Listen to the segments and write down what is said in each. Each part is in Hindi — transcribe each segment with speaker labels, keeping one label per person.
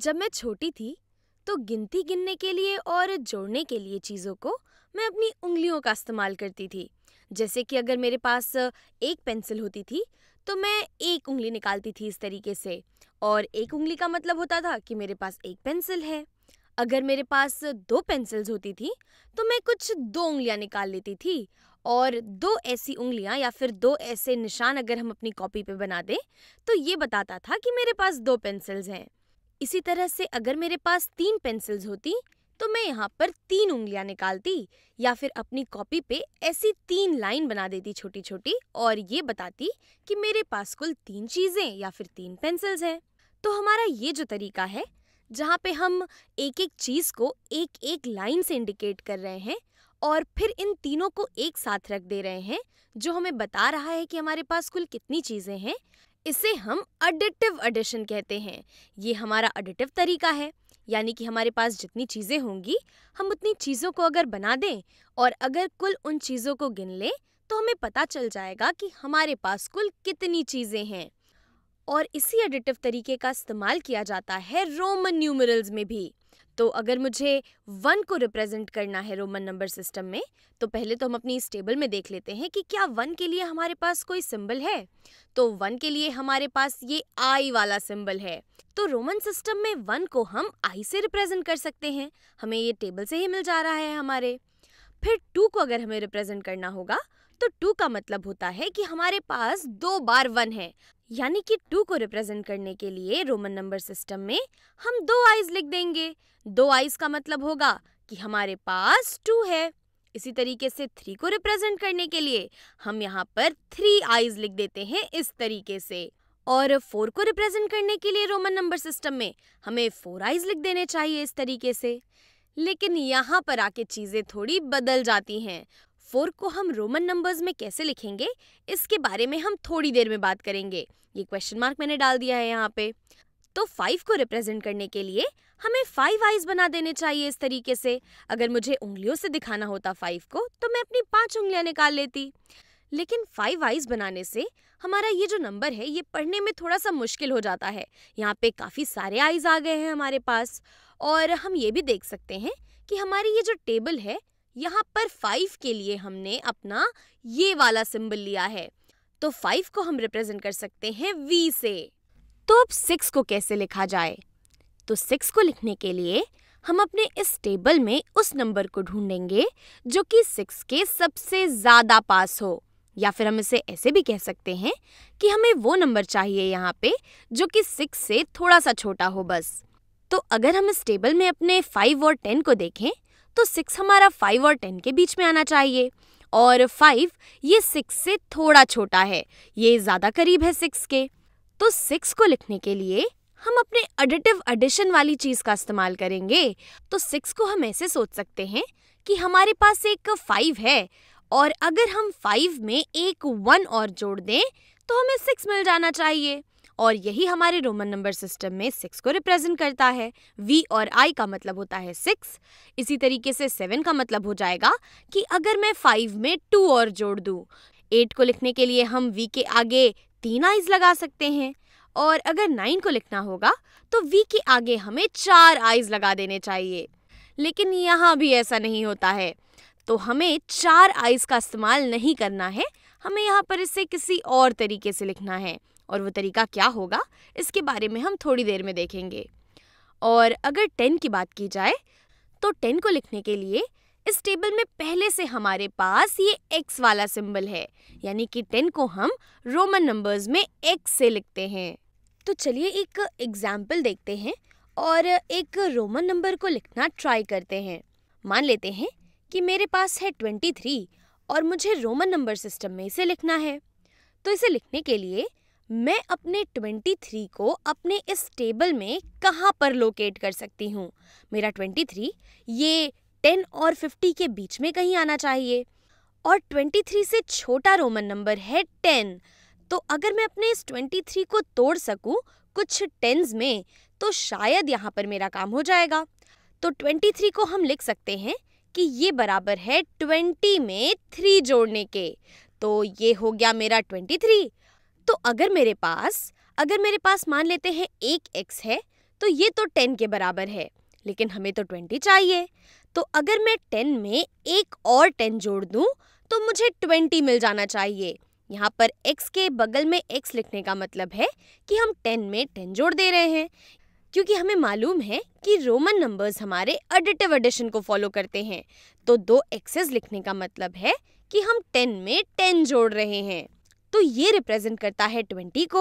Speaker 1: जब मैं छोटी थी तो गिनती गिनने के लिए और जोड़ने के लिए चीज़ों को मैं अपनी उंगलियों का इस्तेमाल करती थी जैसे कि अगर मेरे पास एक पेंसिल होती थी तो मैं एक उंगली निकालती थी इस तरीके से और एक उंगली का मतलब होता था कि मेरे पास एक पेंसिल है अगर मेरे पास दो पेंसिल्स होती थी तो मैं कुछ दो उंगलियां निकाल लेती थी और दो ऐसी उंगलियां या फिर दो ऐसे निशान अगर हम अपनी कॉपी पे बना दें तो ये बताता था कि मेरे पास दो पेंसिल्स हैं इसी तरह से अगर मेरे पास तीन पेंसिल्स होती तो मैं यहाँ पर तीन उंगलियाँ निकालती या फिर अपनी कॉपी पे ऐसी तीन लाइन बना देती छोटी छोटी और ये बताती कि मेरे पास कुल तीन चीज़ें या फिर तीन पेंसिल्स हैं तो हमारा ये जो तरीका है जहाँ पे हम एक एक चीज़ को एक एक लाइन से इंडिकेट कर रहे हैं और फिर इन तीनों को एक साथ रख दे रहे हैं जो हमें बता रहा है कि हमारे पास कुल कितनी चीज़ें हैं इसे हम एडिटिव एडिशन कहते हैं ये हमारा एडिटिव तरीका है यानी कि हमारे पास जितनी चीज़ें होंगी हम उतनी चीज़ों को अगर बना दें और अगर कुल उन चीज़ों को गिन लें तो हमें पता चल जाएगा कि हमारे पास कुल कितनी चीज़ें हैं और इसी एडिटिव तरीके का इस्तेमाल किया जाता है रोमन न्यूमरल्स में भी तो अगर मुझे वन को रिप्रेजेंट करना है रोमन नंबर सिस्टम में तो पहले तो हम अपनी इस टेबल में देख लेते हैं कि क्या वन के लिए हमारे पास कोई सिंबल है तो वन के लिए हमारे पास ये आई वाला सिंबल है तो रोमन सिस्टम में वन को हम आई से रिप्रेजेंट कर सकते हैं हमें ये टेबल से ही मिल जा रहा है हमारे फिर टू को अगर हमें रिप्रेजेंट करना होगा तो टू का मतलब होता है कि हमारे पास दो बार वन है यानी कि टू को रिप्रेजेंट करने के लिए रोमन नंबर सिस्टम में हम दो आईज लिख देंगे दो आईज का मतलब होगा कि हमारे पास टू है इसी तरीके से थ्री को रिप्रेजेंट करने के लिए हम यहाँ पर थ्री आईज लिख देते हैं इस तरीके से और फोर को रिप्रेजेंट करने के लिए रोमन नंबर सिस्टम में हमें फोर आईज लिख देने चाहिए इस तरीके से लेकिन यहाँ पर आके चीज़ें थोड़ी बदल जाती हैं फ़ोर को हम रोमन नंबर्स में कैसे लिखेंगे इसके बारे में हम थोड़ी देर में बात करेंगे ये क्वेश्चन मार्क मैंने डाल दिया है यहाँ पे तो फाइव को रिप्रेजेंट करने के लिए हमें फाइव आईज बना देने चाहिए इस तरीके से अगर मुझे उंगलियों से दिखाना होता फाइव को तो मैं अपनी पांच उंगलियां निकाल लेती लेकिन फाइव आइज बनाने से हमारा ये जो नंबर है ये पढ़ने में थोड़ा सा मुश्किल हो जाता है यहाँ पे काफ़ी सारे आइज आ गए हैं हमारे पास और हम ये भी देख सकते हैं कि हमारी ये जो टेबल है यहाँ पर फाइव के लिए हमने अपना ये वाला सिंबल लिया है तो फाइव को हम रिप्रेजेंट कर सकते हैं वी से तो अब सिक्स को कैसे लिखा जाए तो सिक्स को लिखने के लिए हम अपने इस टेबल में उस नंबर को ढूंढेंगे जो कि सिक्स के सबसे ज़्यादा पास हो या फिर हम इसे ऐसे भी कह सकते हैं कि हमें वो नंबर चाहिए यहाँ पे जो कि सिक्स से थोड़ा सा छोटा हो बस तो अगर हम इस टेबल में अपने फाइव और टेन को देखें तो सिक्स हमारा फाइव और टेन के बीच में आना चाहिए और फाइव ये सिक्स से थोड़ा छोटा है ये ज़्यादा करीब है सिक्स के तो सिक्स को लिखने के लिए हम अपने एडिटिव एडिशन वाली चीज़ का इस्तेमाल करेंगे तो सिक्स को हम ऐसे सोच सकते हैं कि हमारे पास एक फाइव है और अगर हम फाइव में एक वन और जोड़ दें तो हमें सिक्स मिल जाना चाहिए और यही हमारे रोमन नंबर सिस्टम में सिक्स को रिप्रेजेंट करता है वी और आई का मतलब होता है सिक्स इसी तरीके से सेवन का मतलब हो जाएगा कि अगर मैं फाइव में टू और जोड़ दूँ एट को लिखने के लिए हम वी के आगे तीन आईज लगा सकते हैं और अगर नाइन को लिखना होगा तो वी के आगे हमें चार आईज लगा देने चाहिए लेकिन यहाँ भी ऐसा नहीं होता है तो हमें चार आईज का इस्तेमाल नहीं करना है हमें यहाँ पर इसे किसी और तरीके से लिखना है और वो तरीका क्या होगा इसके बारे में हम थोड़ी देर में देखेंगे और अगर टेन की बात की जाए तो टेन को लिखने के लिए इस टेबल में पहले से हमारे पास ये एक्स वाला सिंबल है यानी कि टेन को हम रोमन नंबर्स में एक्स से लिखते हैं तो चलिए एक एग्जाम्पल देखते हैं और एक रोमन नंबर को लिखना ट्राई करते हैं मान लेते हैं कि मेरे पास है ट्वेंटी थ्री और मुझे रोमन नंबर सिस्टम में इसे लिखना है तो इसे लिखने के लिए मैं अपने 23 को अपने इस टेबल में कहाँ पर लोकेट कर सकती हूँ मेरा 23 ये 10 और 50 के बीच में कहीं आना चाहिए और 23 से छोटा रोमन नंबर है 10 तो अगर मैं अपने इस 23 को तोड़ सकूँ कुछ टेंस में तो शायद यहाँ पर मेरा काम हो जाएगा तो 23 को हम लिख सकते हैं कि ये बराबर है 20 में थ्री जोड़ने के तो ये हो गया मेरा 23 तो अगर मेरे पास अगर मेरे पास मान लेते हैं एक एक्स है तो ये तो टेन के बराबर है लेकिन हमें तो ट्वेंटी चाहिए तो अगर मैं टेन में एक और टेन जोड़ दूँ तो मुझे ट्वेंटी मिल जाना चाहिए यहाँ पर x के बगल में x लिखने का मतलब है कि हम 10 में 10 जोड़ दे रहे हैं क्योंकि हमें मालूम है कि रोमन नंबर्स हमारे एडिटिव एडिशन को फॉलो करते हैं तो दो एक्सेस लिखने का मतलब है कि हम टेन में टेन जोड़ रहे हैं तो ये रिप्रेजेंट करता है ट्वेंटी को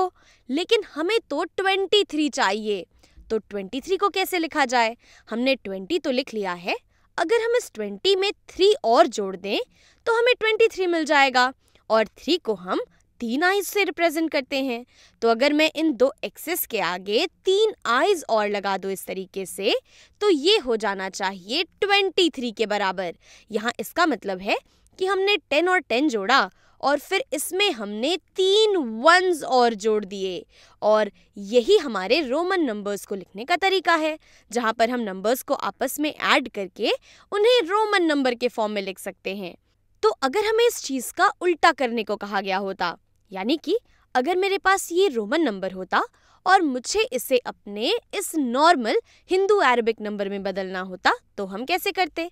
Speaker 1: लेकिन हमें तो ट्वेंटी थ्री चाहिए तो ट्वेंटी थ्री को कैसे लिखा जाए हमने ट्वेंटी तो लिख लिया है अगर हम इस ट्वेंटी में थ्री और जोड़ दें तो हमें ट्वेंटी थ्री मिल जाएगा और थ्री को हम तीन आइज से रिप्रेजेंट करते हैं तो अगर मैं इन दो एक्सेस के आगे तीन आइज और लगा दो इस तरीके से तो ये हो जाना चाहिए ट्वेंटी थ्री के बराबर यहाँ इसका मतलब है कि हमने टेन और टेन जोड़ा और फिर इसमें हमने तीन वंस और जोड़ दिए और यही हमारे रोमन नंबर्स को लिखने का तरीका है जहाँ पर हम नंबर्स को आपस में ऐड करके उन्हें रोमन नंबर के फॉर्म में लिख सकते हैं तो अगर हमें इस चीज़ का उल्टा करने को कहा गया होता यानी कि अगर मेरे पास ये रोमन नंबर होता और मुझे इसे अपने इस नॉर्मल हिंदू अरबिक नंबर में बदलना होता तो हम कैसे करते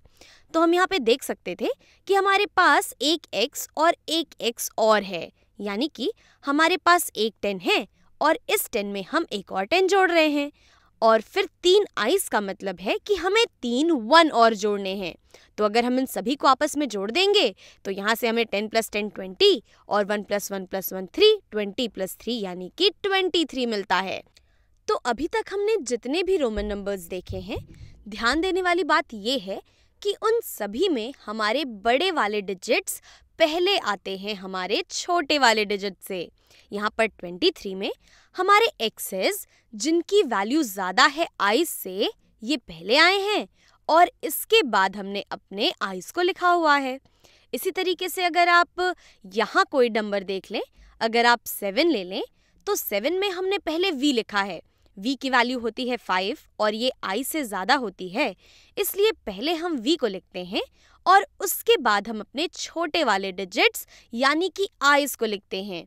Speaker 1: तो हम यहाँ पे देख सकते थे कि हमारे पास एक एक्स और एक एक्स और है यानी कि हमारे पास एक टेन है और इस टेन में हम एक और टेन जोड़ रहे हैं और फिर तीन आइस का मतलब है कि हमें तीन वन और जोड़ने हैं तो अगर हम इन सभी को आपस में जोड़ देंगे तो यहाँ से हमें टेन प्लस टेन ट्वेंटी और one plus one plus one three twenty plus three यानी कि ट्वेंटी थ्री मिलता है तो अभी तक हमने जितने भी रोमन नंबर्स देखे हैं ध्यान देने वाली बात यह है कि उन सभी में हमारे बड़े वाले डिजिट्स पहले आते हैं हमारे छोटे वाले डिजिट से यहाँ पर 23 में हमारे एक्सेस जिनकी वैल्यू ज़्यादा है आइस से ये पहले आए हैं और इसके बाद हमने अपने आइस को लिखा हुआ है इसी तरीके से अगर आप यहाँ कोई नंबर देख लें अगर आप सेवन ले लें तो सेवन में हमने पहले वी लिखा है वी की वैल्यू होती है फाइव और ये आई से ज़्यादा होती है इसलिए पहले हम वी को लिखते हैं और उसके बाद हम अपने छोटे वाले डिजिट्स यानी कि आईज को लिखते हैं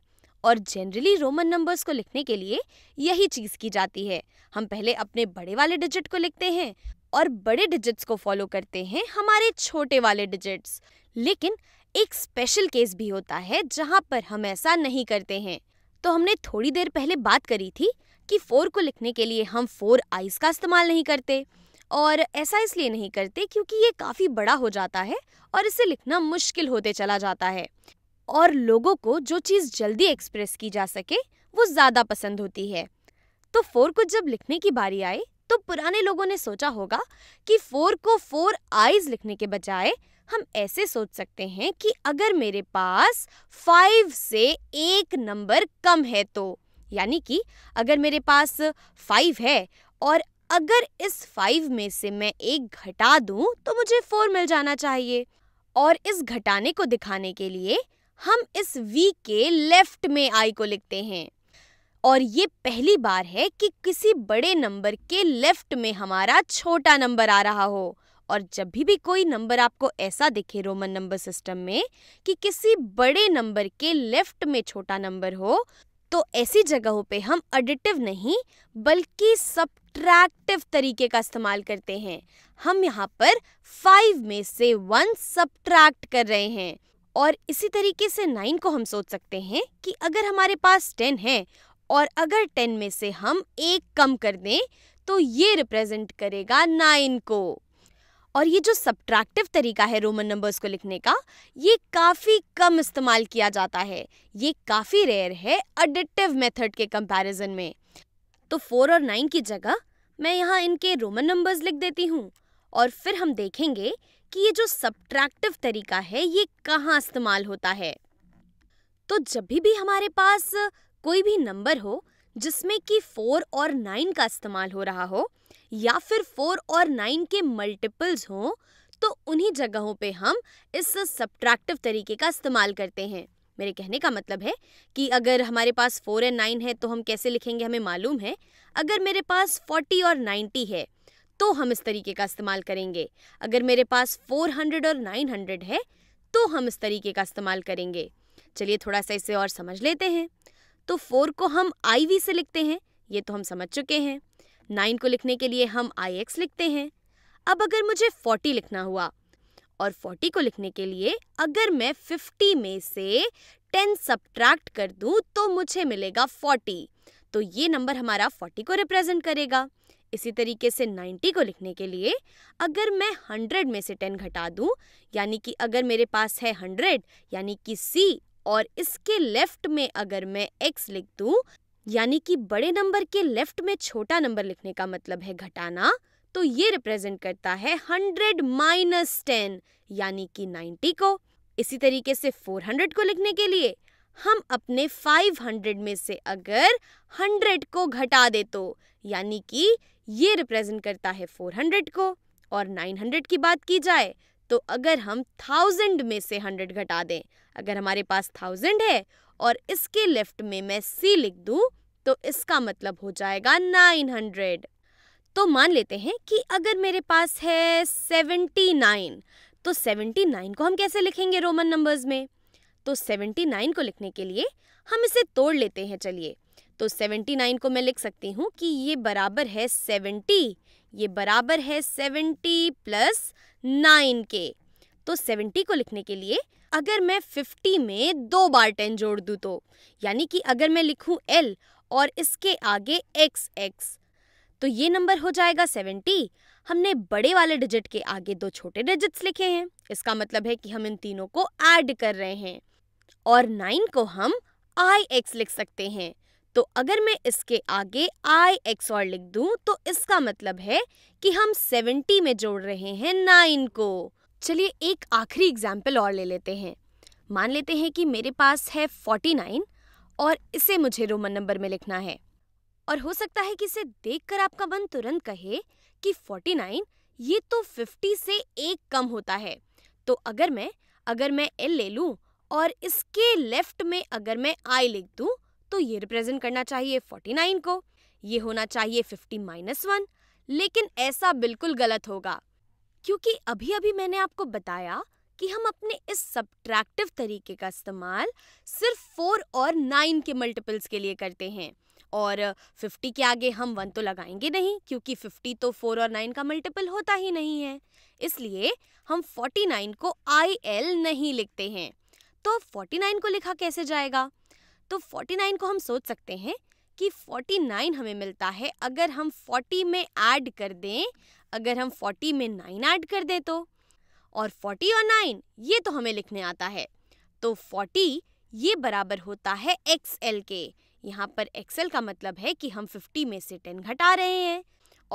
Speaker 1: और जनरली रोमन नंबर्स को लिखने के लिए यही चीज़ की जाती है हम पहले अपने बड़े वाले डिजिट को लिखते हैं और बड़े डिजिट्स को फॉलो करते हैं हमारे छोटे वाले डिजिट्स लेकिन एक स्पेशल केस भी होता है जहाँ पर हम ऐसा नहीं करते हैं तो हमने थोड़ी देर पहले बात करी थी कि फोर को लिखने के लिए हम फोर आईज का इस्तेमाल नहीं करते और ऐसा इसलिए नहीं करते क्योंकि ये काफ़ी बड़ा हो जाता है और इसे लिखना मुश्किल होते चला जाता है और लोगों को जो चीज़ जल्दी एक्सप्रेस की जा सके वो ज़्यादा पसंद होती है तो फोर को जब लिखने की बारी आई तो पुराने लोगों ने सोचा होगा कि फोर को फोर आईज लिखने के बजाय हम ऐसे सोच सकते हैं कि अगर मेरे पास फाइव से एक नंबर कम है तो यानी कि अगर मेरे पास फाइव है और अगर इस फाइव में से मैं एक घटा दूं तो मुझे फोर मिल जाना चाहिए और इस घटाने को दिखाने के लिए हम इस v के लेफ्ट में i को लिखते हैं और ये पहली बार है कि किसी बड़े नंबर के लेफ्ट में हमारा छोटा नंबर आ रहा हो और जब भी भी कोई नंबर आपको ऐसा दिखे रोमन नंबर सिस्टम में कि किसी बड़े नंबर के लेफ्ट में छोटा नंबर हो तो ऐसी जगहों पे हम एडिटिव नहीं बल्कि सब्ट्रैक्टिव तरीके का इस्तेमाल करते हैं हम यहाँ पर फाइव में से वन सब्ट्रैक्ट कर रहे हैं और इसी तरीके से नाइन को हम सोच सकते हैं कि अगर हमारे पास टेन है और अगर टेन में से हम एक कम कर दें तो ये रिप्रेजेंट करेगा नाइन को और ये जो सब्ट्रैक्टिव तरीका है रोमन नंबर्स को लिखने का ये काफ़ी कम इस्तेमाल किया जाता है ये काफ़ी रेयर है अडिटिव मेथड के कंपैरिजन में तो फोर और नाइन की जगह मैं यहाँ इनके रोमन नंबर्स लिख देती हूँ और फिर हम देखेंगे कि ये जो सब्ट्रैक्टिव तरीका है ये कहाँ इस्तेमाल होता है तो जब भी, हमारे पास कोई भी नंबर हो जिसमें कि फोर और नाइन का इस्तेमाल हो रहा हो या फिर फोर और नाइन के मल्टीपल्स हों तो उन्हीं जगहों पे हम इस सब्ट्रैक्टिव तरीके का इस्तेमाल करते हैं मेरे कहने का मतलब है कि अगर हमारे पास फोर एंड नाइन है तो हम कैसे लिखेंगे हमें मालूम है अगर मेरे पास फोर्टी और नाइन्टी है तो हम इस तरीके का इस्तेमाल करेंगे अगर मेरे पास फोर हंड्रेड और नाइन हंड्रेड है तो हम इस तरीके का इस्तेमाल करेंगे चलिए थोड़ा सा इसे और समझ लेते हैं तो फोर को हम आई वी से लिखते हैं ये तो हम समझ चुके हैं नाइन को लिखने के लिए हम आई एक्स लिखते हैं अब अगर मुझे फोर्टी लिखना हुआ और फोर्टी को लिखने के लिए अगर मैं फिफ्टी में से टेन सब्ट्रैक्ट कर दूं तो मुझे मिलेगा फोर्टी तो ये नंबर हमारा फोर्टी को रिप्रेजेंट करेगा इसी तरीके से नाइन्टी को लिखने के लिए अगर मैं हंड्रेड में से टेन घटा दूं यानी कि अगर मेरे पास है हंड्रेड यानी कि सी और इसके लेफ्ट में अगर मैं x लिख दूं यानी कि बड़े नंबर के लेफ्ट में छोटा नंबर लिखने का मतलब है घटाना तो ये रिप्रेजेंट करता है हंड्रेड माइनस टेन यानी कि नाइन्टी को इसी तरीके से फोर हंड्रेड को लिखने के लिए हम अपने फाइव हंड्रेड में से अगर हंड्रेड को घटा दे तो यानी कि ये रिप्रेजेंट करता है फोर हंड्रेड को और नाइन हंड्रेड की बात की जाए तो अगर हम थाउजेंड में से हंड्रेड घटा दें अगर हमारे पास थाउजेंड है और इसके लेफ्ट में मैं सी लिख दूं तो इसका मतलब हो जाएगा नाइन हंड्रेड तो मान लेते हैं कि अगर मेरे पास है सेवेंटी नाइन तो सेवेंटी नाइन को हम कैसे लिखेंगे रोमन नंबर्स में तो सेवेंटी नाइन को लिखने के लिए हम इसे तोड़ लेते हैं चलिए तो सेवेंटी नाइन को मैं लिख सकती हूँ कि ये बराबर है सेवेंटी ये बराबर है सेवेंटी प्लस नाइन के तो सेवेंटी को लिखने के लिए अगर मैं फिफ्टी में दो बार टेन जोड़ दूँ तो यानी कि अगर मैं लिखूँ एल और इसके आगे एक्स एक्स तो ये नंबर हो जाएगा सेवेंटी हमने बड़े वाले डिजिट के आगे दो छोटे डिजिट्स लिखे हैं इसका मतलब है कि हम इन तीनों को ऐड कर रहे हैं और नाइन को हम आई एक्स लिख सकते हैं तो अगर मैं इसके आगे आई एक्स और लिख दूं तो इसका मतलब है कि हम 70 में जोड़ रहे हैं नाइन को चलिए एक आखिरी एग्जाम्पल और ले लेते हैं मान लेते हैं कि मेरे पास है 49 और इसे मुझे रोमन नंबर में लिखना है और हो सकता है कि इसे देखकर आपका मन तुरंत कहे कि 49 ये तो 50 से एक कम होता है तो अगर मैं अगर मैं एल ले लूँ और इसके लेफ्ट में अगर मैं आई लिख दूँ तो ये रिप्रेजेंट करना चाहिए 49 को ये होना चाहिए 50 माइनस वन लेकिन ऐसा बिल्कुल गलत होगा क्योंकि अभी अभी मैंने आपको बताया कि हम अपने इस सब्ट्रैक्टिव तरीके का इस्तेमाल सिर्फ फोर और नाइन के मल्टीपल्स के लिए करते हैं और फिफ्टी के आगे हम वन तो लगाएंगे नहीं क्योंकि फिफ्टी तो फोर और नाइन का मल्टीपल होता ही नहीं है इसलिए हम फोर्टी नाइन को आई एल नहीं लिखते हैं तो फोर्टी नाइन को लिखा कैसे जाएगा तो 49 को हम सोच सकते हैं कि 49 हमें मिलता है अगर हम 40 में ऐड कर दें अगर हम 40 में 9 ऐड कर दें तो और 40 और 9 ये तो हमें लिखने आता है तो 40 ये बराबर होता है एक्स एल के यहाँ पर एक्स एल का मतलब है कि हम 50 में से 10 घटा रहे हैं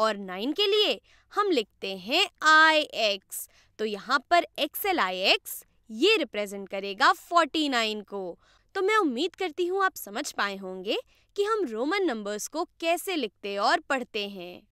Speaker 1: और 9 के लिए हम लिखते हैं आई एक्स तो यहाँ पर एक्स एल आई एक्स ये रिप्रेजेंट करेगा 49 को तो मैं उम्मीद करती हूँ आप समझ पाए होंगे कि हम रोमन नंबर्स को कैसे लिखते और पढ़ते हैं